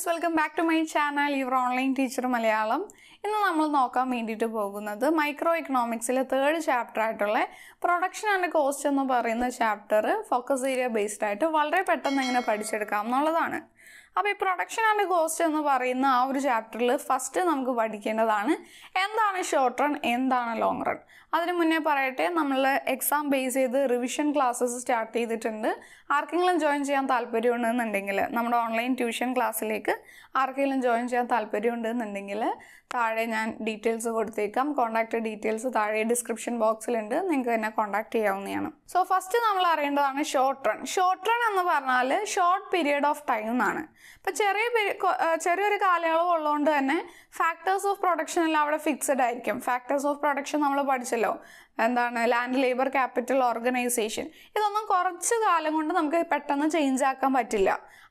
friends welcome back to my channel your online teacher Malayalam ഇന്ന് നമ്മൾ നോക്കാൻ വേണ്ടിയിട്ട് പോകുന്നത് മൈക്രോ ഇക്കണോമിക്സിലെ തേർഡ് ചാപ്റ്റർ ആയിട്ടുള്ള പ്രൊഡക്ഷൻ ആൻഡ് കോസ്റ്റ് എന്ന് പറയുന്ന ചാപ്റ്റർ ഫോക്കസ് ഏരിയ ബേസ്ഡ് ആയിട്ട് വളരെ പെട്ടെന്ന് എങ്ങനെ പഠിച്ചെടുക്കാം എന്നുള്ളതാണ് അപ്പോൾ ഈ പ്രൊഡക്ഷൻ ആൻഡ് കോസ്റ്റ് എന്ന് പറയുന്ന ആ ഒരു ചാപ്റ്ററിൽ ഫസ്റ്റ് നമുക്ക് പഠിക്കേണ്ടതാണ് എന്താണ് ഷോർട്ട് റൺ എന്താണ് ലോങ് റൺ അതിന് മുന്നേ പറയട്ടെ നമ്മൾ എക്സാം ബേസ് ചെയ്ത് റിവിഷൻ ക്ലാസ്സസ് സ്റ്റാർട്ട് ചെയ്തിട്ടുണ്ട് ആർക്കെങ്കിലും ജോയിൻ ചെയ്യാൻ താല്പര്യമുണ്ടെന്നുണ്ടെങ്കിൽ നമ്മുടെ ഓൺലൈൻ ട്യൂഷൻ ക്ലാസ്സിലേക്ക് ആർക്കെങ്കിലും ജോയിൻ ചെയ്യാൻ താല്പര്യമുണ്ടെന്നുണ്ടെങ്കിൽ താഴെ ഞാൻ ഡീറ്റെയിൽസ് കൊടുത്തേക്കാം കോൺടാക്ട് ഡീറ്റെയിൽസ് താഴെ ഡിസ്ക്രിപ്ഷൻ ബോക്സിലുണ്ട് നിങ്ങൾക്ക് എന്നെ കോൺടാക്ട് ചെയ്യാവുന്നതാണ് സോ ഫസ്റ്റ് നമ്മൾ അറിയേണ്ടതാണ് ഷോർട്ട് റൺ ഷോർട്ട് റൺ എന്ന് പറഞ്ഞാൽ ഷോർട്ട് പീരീഡ് ഓഫ് ടൈം എന്നാണ് അപ്പോൾ ചെറിയ ചെറിയൊരു കാലയളവ് ഉള്ളതുകൊണ്ട് തന്നെ ഫാക്ടേഴ്സ് ഓഫ് പ്രൊഡക്ഷൻ എല്ലാം അവിടെ ഫിക്സഡ് ആയിരിക്കും ഫാക്ടേഴ്സ് ഓഫ് പ്രൊഡക്ഷൻ നമ്മൾ പഠിച്ചല്ലോ എന്താണ് ലാൻഡ് ലേബർ ക്യാപിറ്റൽ ഓർഗനൈസേഷൻ ഇതൊന്നും കുറച്ച് കാലം കൊണ്ട് നമുക്ക് പെട്ടെന്ന് ചേഞ്ച് ആക്കാൻ പറ്റില്ല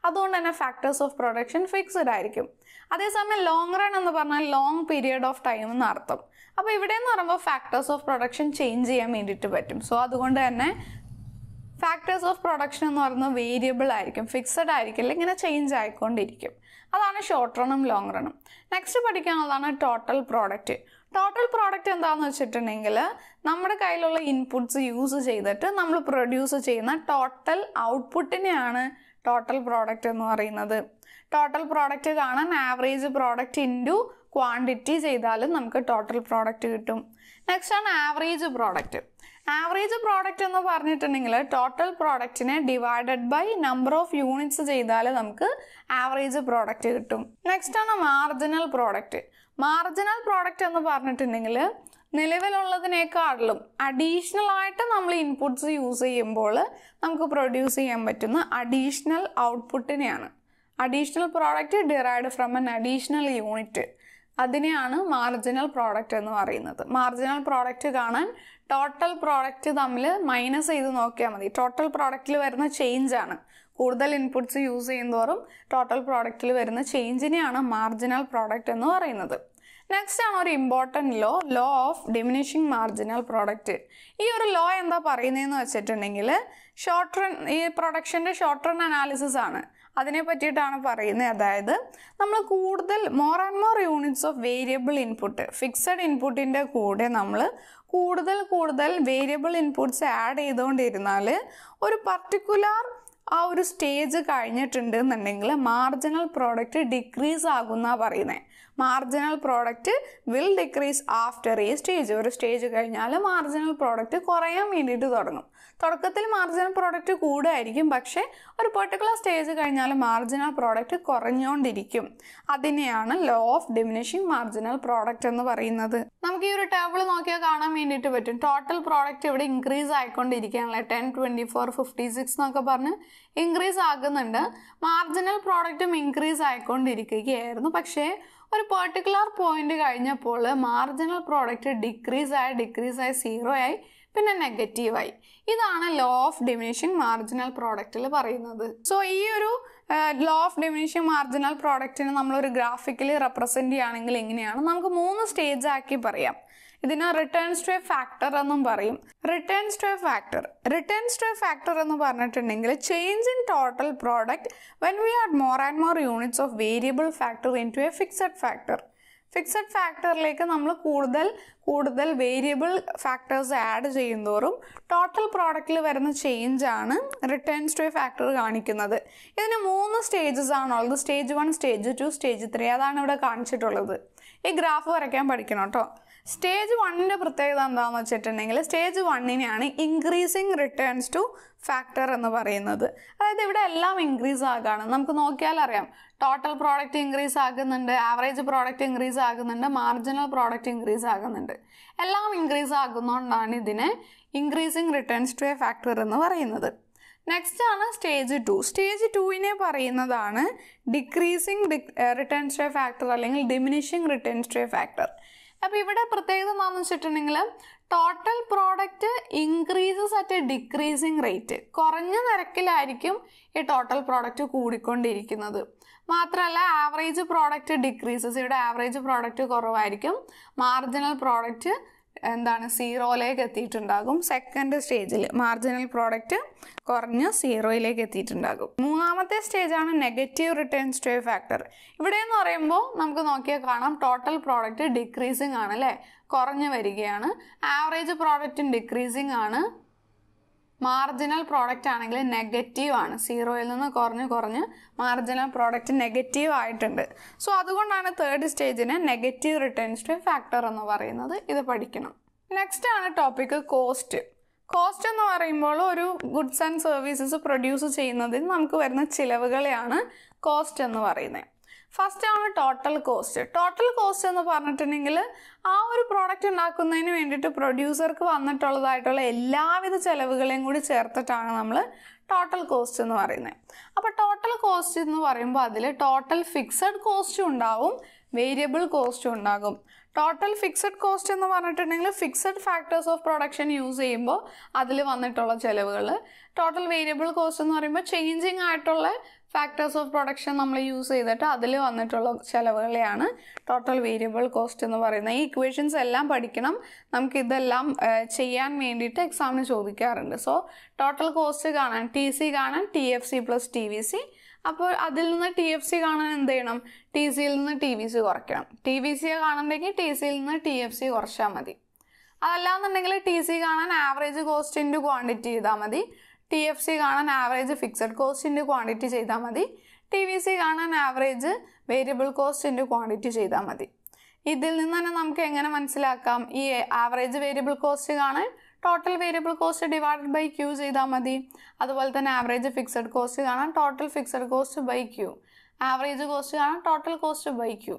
അതുകൊണ്ട് തന്നെ ഫാക്ടേഴ്സ് ഓഫ് പ്രൊഡക്ഷൻ ഫിക്സഡ് ആയിരിക്കും അതേസമയം ലോങ് റൺ എന്ന് പറഞ്ഞാൽ ലോങ് പീരിയഡ് ഓഫ് ടൈം എന്ന് അർത്ഥം അപ്പോൾ ഇവിടെ എന്ന് പറയുമ്പോൾ ഫാക്ടേഴ്സ് ഓഫ് പ്രൊഡക്ഷൻ ചേഞ്ച് ചെയ്യാൻ വേണ്ടിയിട്ട് പറ്റും സോ അതുകൊണ്ട് തന്നെ ഫാക്ടേഴ്സ് ഓഫ് പ്രൊഡക്ഷൻ എന്ന് പറയുന്നത് വേരിയബിൾ ആയിരിക്കും ഫിക്സഡ് ആയിരിക്കില്ല ഇങ്ങനെ ചേഞ്ച് ആയിക്കൊണ്ടിരിക്കും അതാണ് ഷോർട്ട് റണ്ണും ലോങ് റണ്ണും നെക്സ്റ്റ് പഠിക്കാനുള്ളതാണ് ടോട്ടൽ പ്രോഡക്റ്റ് ടോട്ടൽ പ്രോഡക്റ്റ് എന്താണെന്ന് വെച്ചിട്ടുണ്ടെങ്കിൽ നമ്മുടെ കയ്യിലുള്ള ഇൻപുട്സ് യൂസ് ചെയ്തിട്ട് നമ്മൾ പ്രൊഡ്യൂസ് ചെയ്യുന്ന ടോട്ടൽ ഔട്ട്പുട്ടിനെയാണ് ടോട്ടൽ പ്രോഡക്റ്റ് എന്ന് പറയുന്നത് ടോട്ടൽ പ്രോഡക്റ്റ് കാണാൻ ആവറേജ് പ്രോഡക്റ്റ് ഇൻറ്റു ക്വാണ്ടിറ്റി ചെയ്താലും നമുക്ക് ടോട്ടൽ പ്രോഡക്റ്റ് കിട്ടും നെക്സ്റ്റ് ആണ് ആവറേജ് പ്രോഡക്റ്റ് ആവറേജ് പ്രോഡക്റ്റ് എന്ന് പറഞ്ഞിട്ടുണ്ടെങ്കിൽ ടോട്ടൽ പ്രോഡക്റ്റിനെ divided by number of units ചെയ്താൽ നമുക്ക് ആവറേജ് പ്രോഡക്റ്റ് കിട്ടും നെക്സ്റ്റ് ആണ് മാർജിനൽ പ്രോഡക്റ്റ് മാർജിനൽ പ്രോഡക്റ്റ് എന്ന് പറഞ്ഞിട്ടുണ്ടെങ്കിൽ നിലവിലുള്ളതിനേക്കാളും അഡീഷണൽ ആയിട്ട് നമ്മൾ ഇൻപുട്സ് യൂസ് ചെയ്യുമ്പോൾ നമുക്ക് പ്രൊഡ്യൂസ് ചെയ്യാൻ പറ്റുന്ന അഡീഷണൽ ഔട്ട്പുട്ടിനെയാണ് additional product derived from an additional unit അതിനെയാണ് മാർജിനൽ പ്രോഡക്റ്റ് എന്ന് പറയുന്നത് മാർജിനൽ പ്രോഡക്റ്റ് കാണാൻ ടോട്ടൽ പ്രോഡക്റ്റ് തമ്മിൽ മൈനസ് ചെയ്ത് നോക്കിയാൽ മതി ടോട്ടൽ പ്രോഡക്റ്റിൽ വരുന്ന ചേഞ്ചാണ് കൂടുതൽ ഇൻപുട്സ് യൂസ് ചെയ്യുന്നതോറും ടോട്ടൽ പ്രോഡക്റ്റിൽ വരുന്ന ചേഞ്ചിനെയാണ് മാർജിനൽ പ്രോഡക്റ്റ് എന്ന് പറയുന്നത് നെക്സ്റ്റ് ആണ് ഒരു important law law of diminishing marginal product ഈ ഒരു ലോ എന്താ പറയുന്നതെന്ന് വെച്ചിട്ടുണ്ടെങ്കിൽ ഷോർട്ട് റൺ ഈ പ്രൊഡക്ഷൻ്റെ ഷോർട്ട് റൺ അനാലിസിസ് ആണ് അതിനെ പറ്റിയിട്ടാണ് പറയുന്നത് അതായത് നമ്മൾ കൂടുതൽ more and more units of variable input fixed ഇൻപുട്ടിൻ്റെ കൂടെ നമ്മൾ കൂടുതൽ കൂടുതൽ വേരിയബിൾ ഇൻപുട്സ് ആഡ് ചെയ്തുകൊണ്ടിരുന്നാൽ ഒരു പർട്ടിക്കുലർ ആ ഒരു സ്റ്റേജ് കഴിഞ്ഞിട്ടുണ്ട് എന്നുണ്ടെങ്കിൽ മാർജിനൽ പ്രോഡക്റ്റ് ഡിക്രീസ് ആകുന്ന പറയുന്നത് marginal product will decrease after ഈ സ്റ്റേജ് ഒരു സ്റ്റേജ് കഴിഞ്ഞാൽ മാർജിനൽ പ്രോഡക്റ്റ് കുറയാൻ വേണ്ടിയിട്ട് തുടങ്ങും തുടക്കത്തിൽ മാർജിനൽ പ്രോഡക്റ്റ് കൂടുമായിരിക്കും പക്ഷേ ഒരു പെർട്ടിക്കുലർ സ്റ്റേജ് കഴിഞ്ഞാൽ മാർജിനൽ പ്രോഡക്റ്റ് കുറഞ്ഞുകൊണ്ടിരിക്കും അതിനെയാണ് law of diminishing marginal product എന്ന് പറയുന്നത് നമുക്ക് ഈ ഒരു ടേബിൾ നോക്കിയാൽ കാണാൻ വേണ്ടിയിട്ട് പറ്റും ടോട്ടൽ പ്രോഡക്റ്റ് ഇവിടെ ഇൻക്രീസ് ആയിക്കൊണ്ടിരിക്കുകയാണല്ലേ ten twenty four fifty six എന്നൊക്കെ പറഞ്ഞ് ഇൻക്രീസ് ആകുന്നുണ്ട് മാർജിനൽ പ്രോഡക്റ്റും ഇൻക്രീസ് ആയിക്കൊണ്ടിരിക്കുകയായിരുന്നു പക്ഷേ ഒരു പെർട്ടിക്കുലർ പോയിന്റ് കഴിഞ്ഞപ്പോൾ മാർജിനൽ പ്രോഡക്റ്റ് ഡിക്രീസ് ആയി ഡിക്രീസ് ആയി സീറോ ആയി പിന്നെ നെഗറ്റീവായി ഇതാണ് ലോ ഓഫ് ഡിമിനിഷിംഗ് മാർജിനൽ പ്രോഡക്റ്റിൽ പറയുന്നത് സോ ഈ ഒരു ലോ ഓഫ് ഡിമിനിഷിംഗ് മാർജിനൽ പ്രോഡക്റ്റിന് നമ്മളൊരു ഗ്രാഫിക്കലി റെപ്രസെൻ്റ് ചെയ്യുകയാണെങ്കിൽ എങ്ങനെയാണ് നമുക്ക് മൂന്ന് സ്റ്റേജ് ആക്കി പറയാം ഇതിന് റിട്ടേൺസ് ടു എ ഫാക്ടർ എന്നും പറയും returns to a factor returns to a factor എന്ന് പറഞ്ഞിട്ടുണ്ടെങ്കിൽ change in total product when we are more and more units of variable factor into a fixed factor fixed ഫാക്ടറിലേക്ക് നമ്മൾ കൂടുതൽ കൂടുതൽ variable factors add ചെയ്യുന്നതോറും total പ്രോഡക്റ്റിൽ വരുന്ന change returns to a factor കാണിക്കുന്നത് ഇതിന് മൂന്ന് സ്റ്റേജസ് ആണുള്ളത് stage one stage two stage three അതാണ് ഇവിടെ കാണിച്ചിട്ടുള്ളത് ഈ ഗ്രാഫ് വരയ്ക്കാൻ പഠിക്കണം കേട്ടോ സ്റ്റേജ് വണ്ണിൻ്റെ പ്രത്യേകത എന്താണെന്ന് വെച്ചിട്ടുണ്ടെങ്കിൽ സ്റ്റേജ് വണ്ണിനെയാണ് ഇൻക്രീസിങ് റിട്ടേൺസ് ടു ഫാക്ടർ എന്ന് പറയുന്നത് അതായത് ഇവിടെ എല്ലാം ഇൻക്രീസ് ആകുകയാണ് നമുക്ക് നോക്കിയാൽ അറിയാം ടോട്ടൽ പ്രോഡക്റ്റ് ഇൻക്രീസ് ആകുന്നുണ്ട് ആവറേജ് പ്രോഡക്റ്റ് ഇൻക്രീസ് ആകുന്നുണ്ട് മാർജിനൽ പ്രോഡക്റ്റ് ഇൻക്രീസ് ആകുന്നുണ്ട് എല്ലാം ഇൻക്രീസ് ആകുന്നതുകൊണ്ടാണ് ഇതിനെ increasing returns to a factor എന്ന് പറയുന്നത് നെക്സ്റ്റ് ആണ് സ്റ്റേജ് ടു സ്റ്റേജ് ടുവിനെ പറയുന്നതാണ് decreasing returns to a factor അല്ലെങ്കിൽ diminishing returns to a factor അപ്പോൾ ഇവിടെ പ്രത്യേകത എന്താണെന്ന് വെച്ചിട്ടുണ്ടെങ്കിൽ total product increases at a decreasing rate കുറഞ്ഞ നിരക്കിലായിരിക്കും ഈ ടോട്ടൽ പ്രോഡക്റ്റ് കൂടിക്കൊണ്ടിരിക്കുന്നത് മാത്രമല്ല ആവറേജ് പ്രോഡക്റ്റ് ഡിക്രീസസ് ഇവിടെ ആവറേജ് പ്രോഡക്റ്റ് കുറവായിരിക്കും മാർജിനൽ പ്രോഡക്റ്റ് എന്താണ് സീറോയിലേക്ക് എത്തിയിട്ടുണ്ടാകും സെക്കൻഡ് സ്റ്റേജിൽ മാർജിനൽ പ്രോഡക്റ്റ് കുറഞ്ഞ് സീറോയിലേക്ക് എത്തിയിട്ടുണ്ടാകും മൂന്നാമത്തെ സ്റ്റേജാണ് negative returns to a factor ഇവിടെ എന്ന് പറയുമ്പോൾ നമുക്ക് നോക്കിയാൽ കാണാം ടോട്ടൽ പ്രോഡക്റ്റ് ഡിക്രീസിങ് ആണ് അല്ലേ കുറഞ്ഞു വരികയാണ് ആവറേജ് പ്രോഡക്റ്റും ഡിക്രീസിങ് ആണ് മാർജിനൽ പ്രോഡക്റ്റ് ആണെങ്കിൽ നെഗറ്റീവ് ആണ് സീറോയിൽ നിന്ന് കുറഞ്ഞ് കുറഞ്ഞ് മാർജിനൽ പ്രോഡക്റ്റ് നെഗറ്റീവ് ആയിട്ടുണ്ട് സോ അതുകൊണ്ടാണ് തേർഡ് സ്റ്റേജിന് നെഗറ്റീവ് റിട്ടേൺസ് ടു ഫാക്ടർ എന്ന് പറയുന്നത് ഇത് പഠിക്കണം നെക്സ്റ്റ് ആണ് ടോപ്പിക്ക് കോസ്റ്റ് കോസ്റ്റ് എന്ന് പറയുമ്പോൾ ഒരു ഗുഡ്സ് ആൻഡ് സർവീസസ് പ്രൊഡ്യൂസ് ചെയ്യുന്നതിന് നമുക്ക് വരുന്ന ചിലവുകളെയാണ് കോസ്റ്റ് എന്ന് പറയുന്നത് ഫസ്റ്റ് ആണ് ടോട്ടൽ കോസ്റ്റ് ടോട്ടൽ കോസ്റ്റ് എന്ന് പറഞ്ഞിട്ടുണ്ടെങ്കിൽ ആ ഒരു പ്രോഡക്റ്റ് ഉണ്ടാക്കുന്നതിന് വേണ്ടിയിട്ട് പ്രൊഡ്യൂസർക്ക് വന്നിട്ടുള്ളതായിട്ടുള്ള എല്ലാവിധ ചെലവുകളെയും കൂടി ചേർത്തിട്ടാണ് നമ്മൾ ടോട്ടൽ കോസ്റ്റ് എന്ന് പറയുന്നത് അപ്പോൾ ടോട്ടൽ കോസ്റ്റ് എന്ന് പറയുമ്പോൾ അതിൽ ടോട്ടൽ ഫിക്സഡ് കോസ്റ്റും ഉണ്ടാവും വേരിയബിൾ കോസ്റ്റും ഉണ്ടാകും ടോട്ടൽ ഫിക്സഡ് കോസ്റ്റ് എന്ന് പറഞ്ഞിട്ടുണ്ടെങ്കിൽ fixed factors of production use ചെയ്യുമ്പോൾ അതിൽ വന്നിട്ടുള്ള ചിലവുകൾ ടോട്ടൽ വേരിയബിൾ കോസ്റ്റ് എന്ന് പറയുമ്പോൾ ചേഞ്ചിങ് ആയിട്ടുള്ള ഫാക്ടേഴ്സ് ഓഫ് പ്രൊഡക്ഷൻ നമ്മൾ യൂസ് ചെയ്തിട്ട് അതിൽ വന്നിട്ടുള്ള ചിലവുകളെയാണ് ടോട്ടൽ വേരിയബിൾ കോസ്റ്റ് എന്ന് പറയുന്നത് ഈ ഇക്വേഷൻസ് എല്ലാം പഠിക്കണം നമുക്ക് ഇതെല്ലാം ചെയ്യാൻ വേണ്ടിയിട്ട് എക്സാമിന് ചോദിക്കാറുണ്ട് സോ ടോട്ടൽ കോസ്റ്റ് കാണാൻ ടി സി കാണാൻ T F C plus T V C അപ്പോൾ അതിൽ നിന്ന് ടി എഫ് സി കാണാൻ എന്ത് ചെയ്യണം ടി സിയിൽ നിന്ന് ടി വി സി കുറയ്ക്കണം ടി വി സിയെ കാണണമെങ്കിൽ ടി സിയിൽ നിന്ന് ടി എഫ് സി കുറച്ചാൽ മതി അതല്ലാന്നുണ്ടെങ്കിൽ ടി സി കാണാൻ ആവറേജ് കോസ്റ്റ് ഇൻറ്റു ക്വാണ്ടിറ്റി ചെയ്താൽ മതി ടി എഫ് സി കാണാൻ ആവറേജ് ഫിക്സഡ് കോസ്റ്റിൻ്റെ ക്വാണ്ടിറ്റി ചെയ്താൽ മതി ടി വി സി കാണാൻ ആവറേജ് വേരിയബിൾ കോസ്റ്റിൻ്റെ ക്വാണ്ടിറ്റി ചെയ്താൽ മതി ഇതിൽ നിന്ന് തന്നെ നമുക്ക് എങ്ങനെ മനസ്സിലാക്കാം ഈ ആവറേജ് വേരിയബിൾ കോസ്റ്റ് കാണാൻ total variable cost divided by Q ചെയ്താൽ മതി അതുപോലെ തന്നെ ആവറേജ് ഫിക്സഡ് കോസ്റ്റ് കാണാൻ total fixed cost by Q average cost കാണാൻ ടോട്ടൽ കോസ്റ്റ് ബൈ ക്യൂ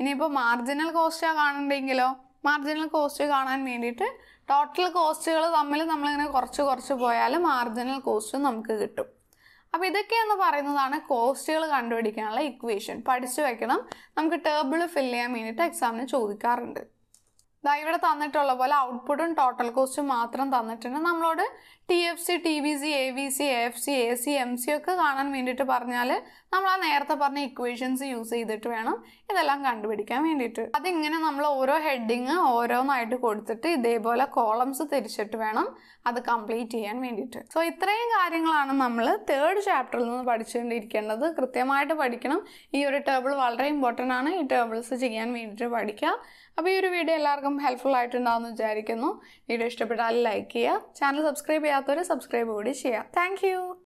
ഇനിയിപ്പോൾ മാർജിനൽ കോസ്റ്റാണ് കാണണ്ടെങ്കിലോ മാർജിനൽ കോസ്റ്റ് കാണാൻ വേണ്ടിയിട്ട് ടോട്ടൽ കോസ്റ്റുകൾ തമ്മിൽ നമ്മളിങ്ങനെ കുറച്ച് കുറച്ച് പോയാൽ മാർജിനൽ കോസ്റ്റ് നമുക്ക് കിട്ടും അപ്പോൾ ഇതൊക്കെയെന്ന് പറയുന്നതാണ് കോസ്റ്റുകൾ കണ്ടുപിടിക്കാനുള്ള ഇക്വേഷൻ പഠിച്ചു വെക്കണം നമുക്ക് ടേബിൾ ഫില്ല് ചെയ്യാൻ വേണ്ടിയിട്ട് എക്സാമിന് ചോദിക്കാറുണ്ട് ദാ ഇവിടെ തന്നിട്ടുള്ള പോലെ ഔട്ട്പുട്ടും ടോട്ടൽ കോസ്റ്റും മാത്രം തന്നിട്ടുണ്ട് നമ്മളോട് T F C T V C A V C F C A C M C ഒക്കെ കാണാൻ വേണ്ടിയിട്ട് പറഞ്ഞാൽ നമ്മൾ ആ നേരത്തെ പറഞ്ഞ ഇക്വേഷൻസ് യൂസ് ചെയ്തിട്ട് വേണം ഇതെല്ലാം കണ്ടുപിടിക്കാൻ വേണ്ടിയിട്ട് അതിങ്ങനെ നമ്മൾ ഓരോ ഹെഡിങ് ഓരോന്നായിട്ട് കൊടുത്തിട്ട് ഇതേപോലെ കോളംസ് തിരിച്ചിട്ട് വേണം അത് കംപ്ലീറ്റ് ചെയ്യാൻ വേണ്ടിയിട്ട് സോ ഇത്രയും കാര്യങ്ങളാണ് നമ്മൾ തേർഡ് ചാപ്റ്ററിൽ നിന്ന് പഠിച്ചുകൊണ്ടിരിക്കേണ്ടത് കൃത്യമായിട്ട് പഠിക്കണം ഈ ഒരു ടേബിൾ വളരെ ഇമ്പോർട്ടൻ്റ് ആണ് ഈ ടേബിൾസ് ചെയ്യാൻ വേണ്ടിയിട്ട് പഠിക്കുക അപ്പോൾ ഈ ഒരു വീഡിയോ എല്ലാവർക്കും എല്ലാവർക്കും ഹെൽപ്ഫുൾ ആയിട്ടുണ്ടാവുമെന്ന് വിചാരിക്കുന്നു വീഡിയോ ഇഷ്ടപ്പെട്ടാൽ ലൈക്ക് ചെയ്യുക ചാനൽ സബ്സ്ക്രൈബ് ചെയ്യാത്തവർ സബ്സ്ക്രൈബ് കൂടി ചെയ്യുക താങ്ക്